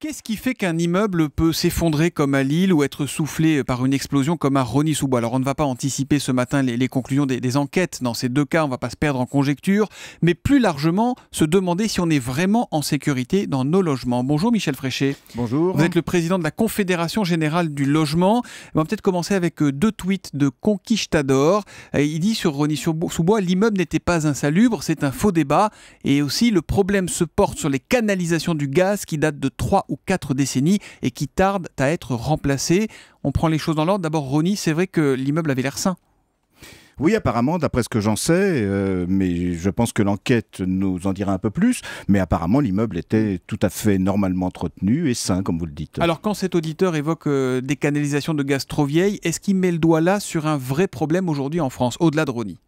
Qu'est-ce qui fait qu'un immeuble peut s'effondrer comme à Lille ou être soufflé par une explosion comme à Rony-sous-Bois Alors on ne va pas anticiper ce matin les, conclusions des, enquêtes. Dans ces deux cas, on ne va pas se perdre en conjecture, mais plus largement se demander si on est vraiment en sécurité dans nos logements. Bonjour Michel Fréchet. Bonjour. Vous êtes le président de la Confédération générale du logement. On va peut-être commencer avec euh, deux tweets de Conquistador. Euh, il dit sur Rony-sous-Bois, l'immeuble n'était pas insalubre, c'est un faux débat. Et aussi, le problème se porte sur les canalisations du gaz qui datent de 3 ou quatre décennies et qui tardent à être remplacés On prend les choses dans l'ordre. D'abord, Ronnie, c'est vrai que l'immeuble avait l'air sain. Oui, apparemment, d'après ce que j'en sais, euh, mais je pense que l'enquête nous en dira un peu plus, mais apparemment l'immeuble était tout à fait normalement entretenu et sain, comme vous le dites. Alors quand cet auditeur évoque euh, des canalisations de gaz trop vieilles, est-ce qu'il met le doigt là sur un vrai problème aujourd'hui en France, au-delà de Ronnie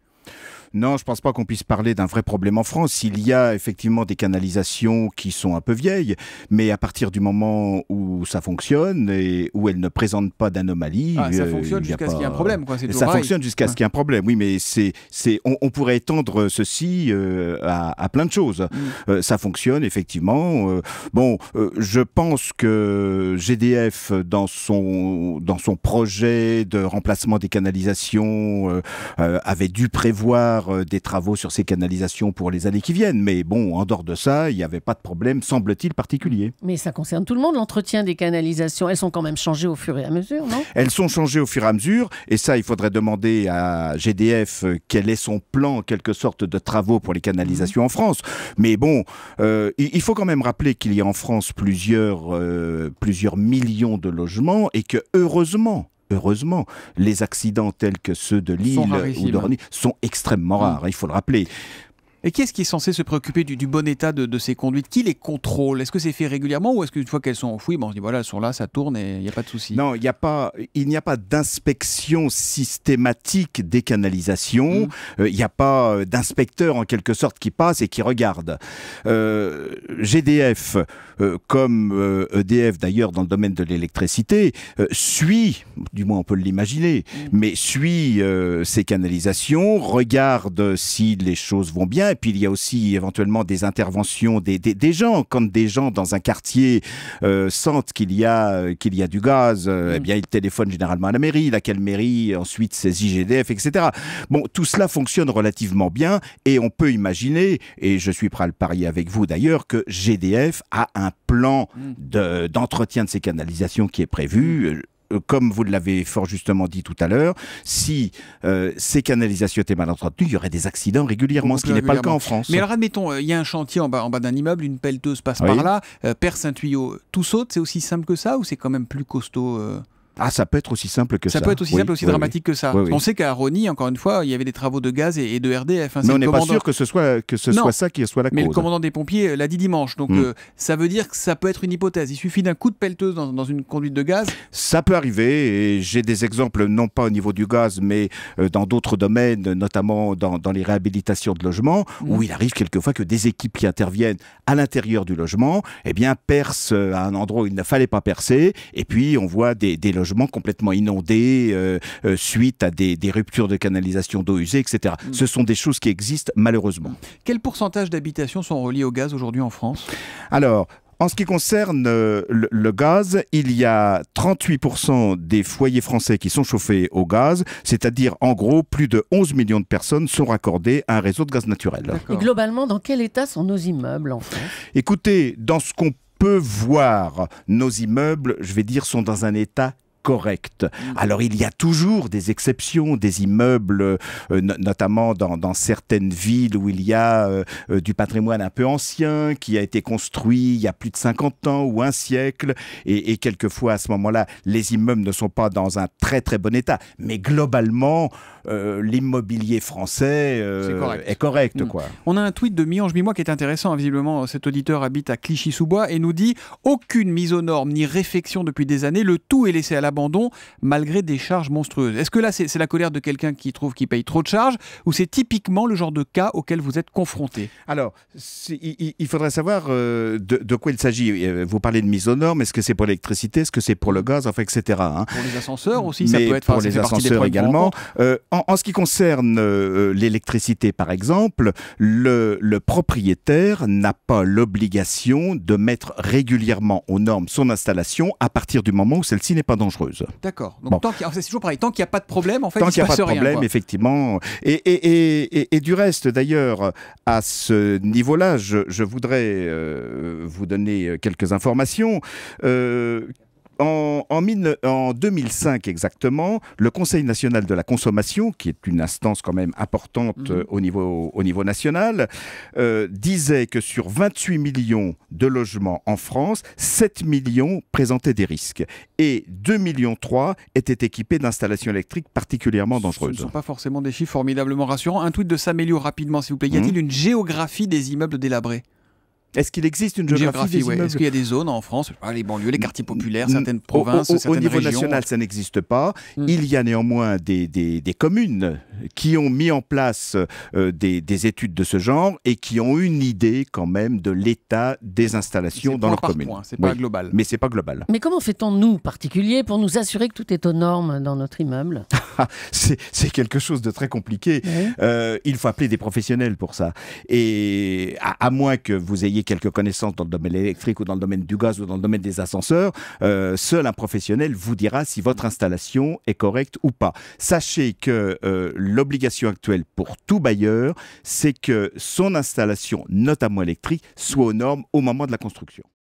non, je pense pas qu'on puisse parler d'un vrai problème en France. Il y a effectivement des canalisations qui sont un peu vieilles, mais à partir du moment où ça fonctionne et où elles ne présentent pas d'anomalie, ah, ça euh, fonctionne jusqu'à ce qu'il y ait un problème. Quoi. Ça fonctionne jusqu'à ce qu'il y ait un problème. Oui, mais c'est c'est on, pourrait étendre ceci euh, à, plein de choses. Mm. Euh, ça fonctionne effectivement. bon, je pense que GDF dans son dans son projet de remplacement des canalisations avait dû prévoir euh, des travaux sur ces canalisations pour les années qui viennent. Mais bon, en dehors de ça, il n'y avait pas de problème, semble-t-il, particulier. Mais ça concerne tout le monde, l'entretien des canalisations. Elles sont quand même changées au fur et à mesure, non Elles sont changées au fur et à mesure. Et ça, il faudrait demander à GDF euh, quel est son plan, en quelque sorte, de travaux pour les canalisations en France. Mais bon, euh, il faut quand même rappeler qu'il y a en France plusieurs, plusieurs millions de logements et que, heureusement, heureusement, les accidents tels que ceux de Lille ou ou d'Orny sont extrêmement mm. rares, il faut le rappeler. Et qui est-ce qui est censé se préoccuper du, du bon état de, ces conduites Qui les contrôle Est-ce que c'est fait régulièrement ou est-ce qu'une fois qu'elles sont enfouies, bon, on se dit voilà, elles sont là, ça tourne et il n'y a pas de souci Non, y a pas, il n'y a pas d'inspection systématique des canalisations. Mmh. Euh, il n'y a pas euh, d'inspecteur en quelque sorte qui passe et qui regarde. Euh, GDF, comme EDF e d'ailleurs dans le domaine de l'électricité, suit, du moins on peut l'imaginer, mmh. mais suit ces canalisations, regarde si les choses vont bien et puis il y a aussi éventuellement des interventions des, gens. Quand des gens dans un quartier euh, sentent qu'il y, a, euh, y a du gaz, euh, mm. eh bien ils téléphonent généralement à la mairie, laquelle mairie ensuite saisit IGDF, etc. Bon, tout cela fonctionne relativement bien et on peut imaginer, et je suis prêt à le parier avec vous d'ailleurs, que GDF a un plan mm. d'entretien de, ces canalisations qui est prévu. Mm. Euh, comme vous l'avez fort justement dit tout à l'heure, si euh, ces canalisations étaient mal entretenues, il y aurait des accidents régulièrement, ce qui n'est pas le cas en France. Mais alors admettons, euh, il y a un chantier en bas, d'un immeuble, une pelleteuse passe par là, perce un tuyau, tout saute, c'est aussi simple que ça ou c'est quand même plus costaud ah, ça peut être aussi simple que ça. Ça peut être aussi simple, aussi dramatique que ça. On sait qu'à Rony, encore une fois, il y avait des travaux de gaz et, de RDF. Hein, mais on n'est pas sûr que ce soit que ce soit ça qui soit la cause. Mais le commandant des pompiers euh, l'a dit dimanche, donc hmm. euh, ça veut dire que ça peut être une hypothèse. Il suffit d'un coup de pelleteuse dans, une conduite de gaz. Ça peut arriver. et J'ai des exemples, non pas au niveau du gaz, mais euh, dans d'autres domaines, notamment dans, les réhabilitations de logements, hmm. où il arrive quelquefois que des équipes qui interviennent à l'intérieur du logement, eh bien percent à un endroit où il ne fallait pas percer, et puis on voit des, des complètement inondés euh, euh, suite à des, ruptures de canalisation d'eau usée, etc. Mm. Ce sont des choses qui existent malheureusement. Quel pourcentage d'habitations sont reliées au gaz aujourd'hui en France Alors, en ce qui concerne euh, le, le, gaz, il y a 38% des foyers français qui sont chauffés au gaz, c'est-à-dire en gros plus de 11 millions de personnes sont raccordées à un réseau de gaz naturel. Et globalement, dans quel état sont nos immeubles en France Écoutez, dans ce qu'on peut voir, nos immeubles, je vais dire, sont dans un état correct Alors il y a toujours des exceptions, des immeubles, euh, notamment dans, certaines villes où il y a euh, euh, du patrimoine un peu ancien qui a été construit il y a plus de 50 ans ou un siècle, et, quelquefois à ce moment-là, les immeubles ne sont pas dans un très très bon état. Mais globalement, l'immobilier français est correct. Mm. quoi. On a un tweet de Miange Mimois qui est intéressant. Hein. Visiblement, cet auditeur habite à Clichy-sous-Bois et nous dit aucune mise aux normes ni réfection depuis des années, le tout est laissé à la abandon malgré des charges monstrueuses. Est-ce que là, c'est la colère de quelqu'un qui trouve qu'il paye trop de charges ou c'est typiquement le genre de cas auquel vous êtes confronté Alors, il, faudrait savoir euh, de, quoi il s'agit. Euh, vous parlez de mise aux normes, est-ce que c'est pour l'électricité, est-ce que c'est pour le gaz, enfin, etc. Hein. Pour les ascenseurs aussi, ça peut être pour les ascenseurs également. Euh, en, ce qui concerne l'électricité, par exemple, le, le propriétaire n'a pas l'obligation de mettre régulièrement aux normes son installation à partir du moment où celle-ci n'est pas dangereuse. D'accord. Donc c'est toujours pareil. Tant qu'il n'y a pas de problème, en fait, tant qu'il n'y a pas de problème, effectivement. Et, du reste, d'ailleurs, à ce niveau-là, je, voudrais euh, vous donner quelques informations. Euh, en, 2005 exactement, le Conseil national de la consommation, qui est une instance quand même importante mhm. euh, au, niveau, national, euh, disait que sur 28 millions de logements en France, 7 millions présentaient des risques et 2 millions étaient équipés d'installations électriques particulièrement dangereuses. Ce ne sont pas forcément des chiffres formidablement rassurants. Un tweet de s'améliorer rapidement, s'il vous plaît. Y a-t-il mhm. une géographie des immeubles délabrés est-ce qu'il existe une géographie, géographie Est-ce qu'il y a des zones en France, les banlieues, les quartiers populaires, certaines provinces, au, au niveau national, ça n'existe pas. Hmm. Il y a néanmoins des, des, communes qui ont mis en place euh, des, des, études de ce genre et qui ont une idée quand même de l'état des installations dans leur commune. C'est pas global. Mais c'est pas global. Mais comment fait-on nous particuliers pour nous assurer que tout est aux normes dans notre immeuble ah, C'est quelque chose de très compliqué. Euh, il faut appeler des professionnels pour ça. Et à moins que vous ayez quelques connaissances dans le domaine électrique ou dans le domaine du gaz ou dans le domaine des ascenseurs, euh, seul un professionnel vous dira si votre installation est correcte ou pas. Sachez que euh, l'obligation actuelle pour tout bailleur, c'est que son installation, notamment électrique, soit aux normes au moment de la construction.